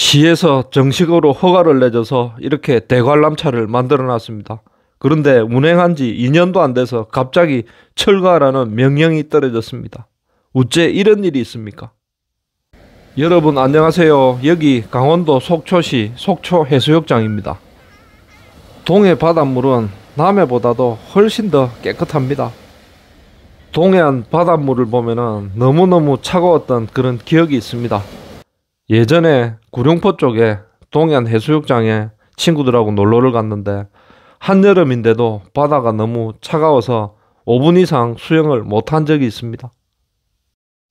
시에서 정식으로 허가를 내줘서 이렇게 대관람차를 만들어 놨습니다. 그런데 운행한 지 2년도 안 돼서 갑자기 철거하라는 명령이 떨어졌습니다. 어째 이런 일이 있습니까? 여러분 안녕하세요. 여기 강원도 속초시 속초해수욕장입니다. 동해 바닷물은 남해보다도 훨씬 더 깨끗합니다. 동해안 바닷물을 보면은 너무너무 차가웠던 그런 기억이 있습니다. 예전에 구룡포 쪽에 동해안 해수욕장에 친구들하고 놀러를 갔는데 한여름인데도 바다가 너무 차가워서 5분 이상 수영을 못한 적이 있습니다.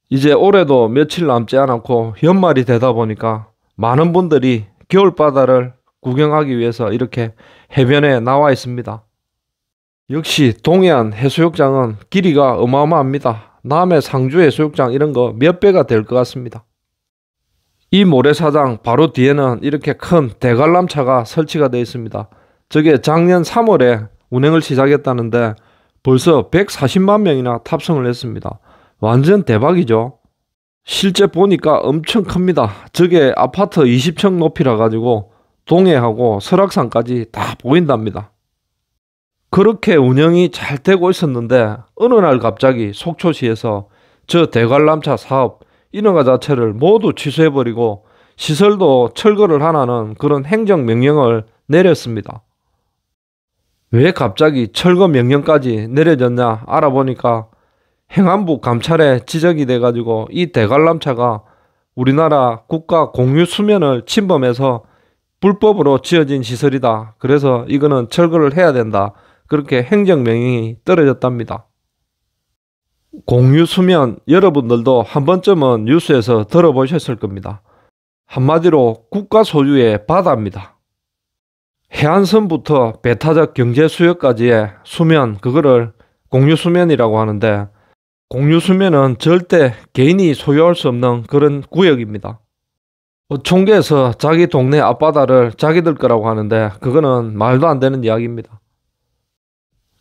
이제 올해도 며칠 남지 않았고 연말이 되다 보니까 많은 분들이 겨울바다를 구경하기 위해서 이렇게 해변에 나와 있습니다. 역시 동해안 해수욕장은 길이가 어마어마합니다. 남해 상주 해수욕장 이런 거 몇 배가 될 것 같습니다. 이 모래사장 바로 뒤에는 이렇게 큰 대관람차가 설치가 되어 있습니다. 저게 작년 3월에 운행을 시작했다는데 벌써 140만 명이나 탑승을 했습니다. 완전 대박이죠. 실제 보니까 엄청 큽니다. 저게 아파트 20층 높이라 가지고 동해하고 설악산까지 다 보인답니다. 그렇게 운영이 잘 되고 있었는데 어느 날 갑자기 속초시에서 저 대관람차 사업 인허가 자체를 모두 취소해버리고 시설도 철거를 하라는 그런 행정 명령을 내렸습니다. 왜 갑자기 철거 명령까지 내려졌냐 알아보니까 행안부 감찰에 지적이 돼가지고 이 대관람차가 우리나라 국가 공유 수면을 침범해서 불법으로 지어진 시설이다. 그래서 이거는 철거를 해야 된다. 그렇게 행정명령이 떨어졌답니다. 공유 수면 여러분들도 한 번쯤은 뉴스에서 들어보셨을 겁니다. 한마디로 국가 소유의 바다입니다. 해안선부터 배타적 경제 수역까지의 수면 그거를 공유 수면이라고 하는데 공유 수면은 절대 개인이 소유할 수 없는 그런 구역입니다. 총계에서 자기 동네 앞바다를 자기들 거라고 하는데 그거는 말도 안 되는 이야기입니다.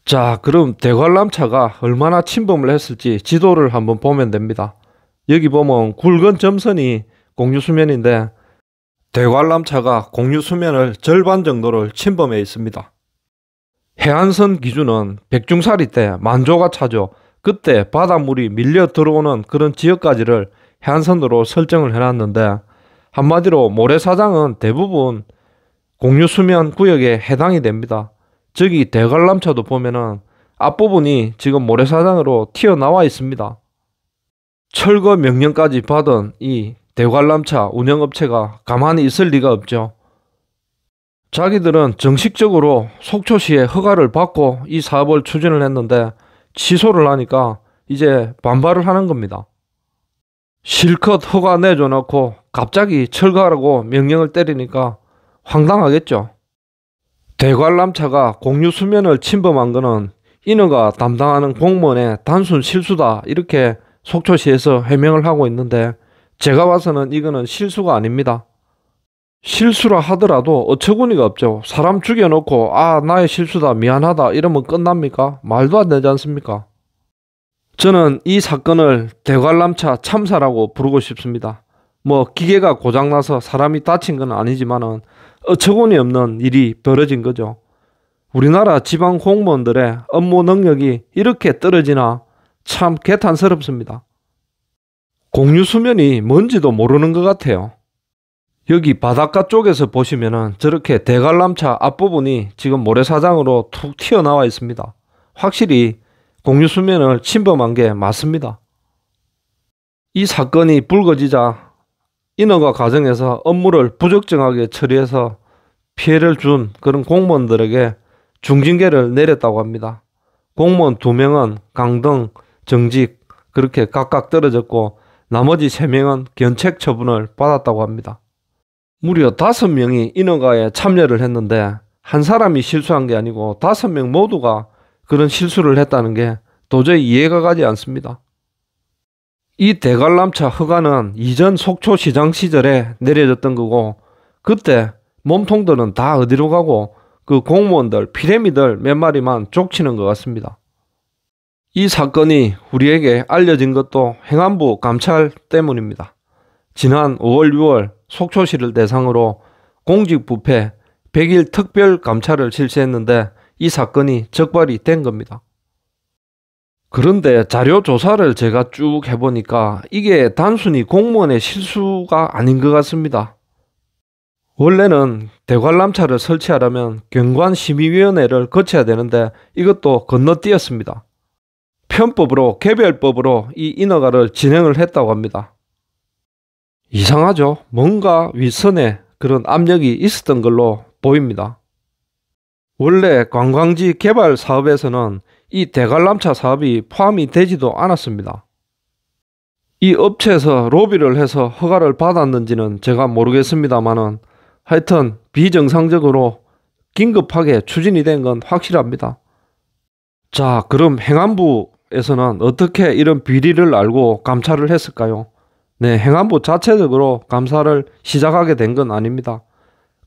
자, 그럼 대관람차가 얼마나 침범을 했을지 지도를 한번 보면 됩니다. 여기 보면 굵은 점선이 공유수면인데 대관람차가 공유수면을 절반 정도를 침범해 있습니다. 해안선 기준은 백중사리 때 만조가 차죠. 그때 바닷물이 밀려 들어오는 그런 지역까지를 해안선으로 설정을 해놨는데 한마디로 모래사장은 대부분 공유수면 구역에 해당이 됩니다. 저기 대관람차도 보면은 앞부분이 지금 모래사장으로 튀어나와 있습니다. 철거 명령까지 받은 이 대관람차 운영업체가 가만히 있을 리가 없죠. 자기들은 정식적으로 속초시의 허가를 받고 이 사업을 추진을 했는데 취소를 하니까 이제 반발을 하는 겁니다. 실컷 허가 내줘놓고 갑자기 철거하라고 명령을 때리니까 황당하겠죠. 대관람차가 공유 수면을 침범한 것은 인허가 담당하는 공무원의 단순 실수다 이렇게 속초시에서 해명을 하고 있는데 제가 봐서는 이거는 실수가 아닙니다. 실수라 하더라도 어처구니가 없죠. 사람 죽여놓고 아 나의 실수다 미안하다 이러면 끝납니까? 말도 안 되지 않습니까? 저는 이 사건을 대관람차 참사라고 부르고 싶습니다. 뭐 기계가 고장나서 사람이 다친 건 아니지만은 어처구니 없는 일이 벌어진 거죠. 우리나라 지방 공무원들의 업무 능력이 이렇게 떨어지나 참 개탄스럽습니다. 공유 수면이 뭔지도 모르는 것 같아요. 여기 바닷가 쪽에서 보시면은 저렇게 대관람차 앞부분이 지금 모래사장으로 툭 튀어나와 있습니다. 확실히 공유 수면을 침범한 게 맞습니다. 이 사건이 불거지자 인허가 과정에서 업무를 부적정하게 처리해서 피해를 준 그런 공무원들에게 중징계를 내렸다고 합니다. 공무원 두명은 강등, 정직 그렇게 각각 떨어졌고 나머지 세명은 견책 처분을 받았다고 합니다. 무려 다섯 명이 인허가에 참여를 했는데 한 사람이 실수한 게 아니고 다섯 명 모두가 그런 실수를 했다는 게 도저히 이해가 가지 않습니다. 이 대관람차 허가는 이전 속초시장 시절에 내려졌던 거고 그때 몸통들은 다 어디로 가고 그 공무원들 피레미들 몇 마리만 족치는 것 같습니다. 이 사건이 우리에게 알려진 것도 행안부 감찰 때문입니다. 지난 5월 6월 속초시를 대상으로 공직부패 100일 특별 감찰을 실시했는데 이 사건이 적발이 된 겁니다. 그런데 자료 조사를 제가 쭉 해보니까 이게 단순히 공무원의 실수가 아닌 것 같습니다. 원래는 대관람차를 설치하려면 경관심의위원회를 거쳐야 되는데 이것도 건너뛰었습니다. 편법으로 개별법으로 이 인허가를 진행을 했다고 합니다. 이상하죠? 뭔가 윗선에 그런 압력이 있었던 걸로 보입니다. 원래 관광지 개발 사업에서는 이 대관람차 사업이 포함이 되지도 않았습니다. 이 업체에서 로비를 해서 허가를 받았는지는 제가 모르겠습니다만은 하여튼 비정상적으로 긴급하게 추진이 된 건 확실합니다. 자, 그럼 행안부에서는 어떻게 이런 비리를 알고 감찰을 했을까요? 네, 행안부 자체적으로 감사를 시작하게 된 건 아닙니다.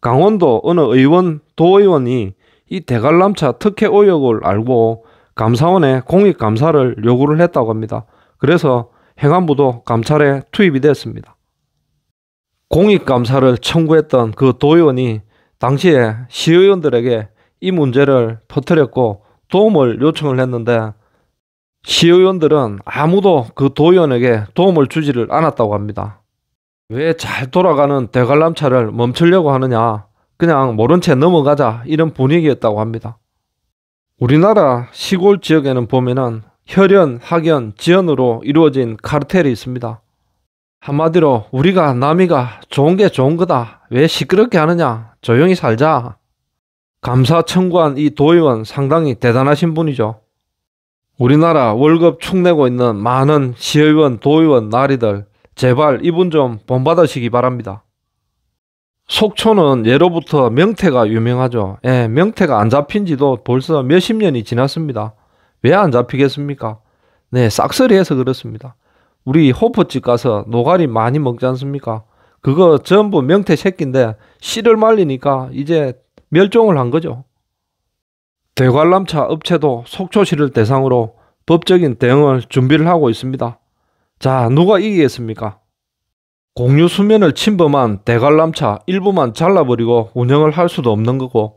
강원도 어느 의원, 도의원이 이 대관람차 특혜 의혹을 알고 감사원에 공익 감사를 요구를 했다고 합니다. 그래서 행안부도 감찰에 투입이 됐습니다. 공익 감사를 청구했던 그 도의원이 당시에 시의원들에게 이 문제를 퍼뜨렸고 도움을 요청을 했는데 시의원들은 아무도 그 도의원에게 도움을 주지를 않았다고 합니다. 왜 잘 돌아가는 대관람차를 멈추려고 하느냐 그냥 모른 채 넘어가자 이런 분위기였다고 합니다. 우리나라 시골 지역에는 보면은 혈연, 학연, 지연으로 이루어진 카르텔이 있습니다. 한마디로 우리가 남이가 좋은 게 좋은 거다. 왜 시끄럽게 하느냐. 조용히 살자. 감사 청구한 이 도의원 상당히 대단하신 분이죠. 우리나라 월급 축내고 있는 많은 시의원, 도의원, 나리들 제발 이분 좀 본받으시기 바랍니다. 속초는 예로부터 명태가 유명하죠. 예, 명태가 안 잡힌 지도 벌써 몇십 년이 지났습니다. 왜 안 잡히겠습니까? 네, 싹쓸이해서 그렇습니다. 우리 호프집 가서 노가리 많이 먹지 않습니까? 그거 전부 명태 새끼인데 씨를 말리니까 이제 멸종을 한 거죠. 대관람차 업체도 속초시를 대상으로 법적인 대응을 준비를 하고 있습니다. 자, 누가 이기겠습니까? 공유 수면을 침범한 대관람차 일부만 잘라버리고 운영을 할 수도 없는 거고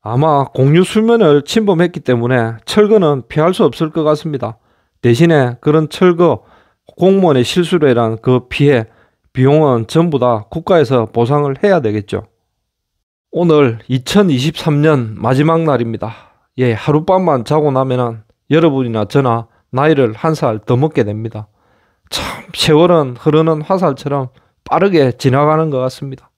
아마 공유 수면을 침범했기 때문에 철거는 피할 수 없을 것 같습니다. 대신에 그런 철거, 공무원의 실수로 인한 그 피해, 비용은 전부 다 국가에서 보상을 해야 되겠죠. 오늘 2023년 마지막 날입니다. 예, 하룻밤만 자고 나면은 여러분이나 저나 나이를 한 살 더 먹게 됩니다. 참 세월은 흐르는 화살처럼 빠르게 지나가는 것 같습니다.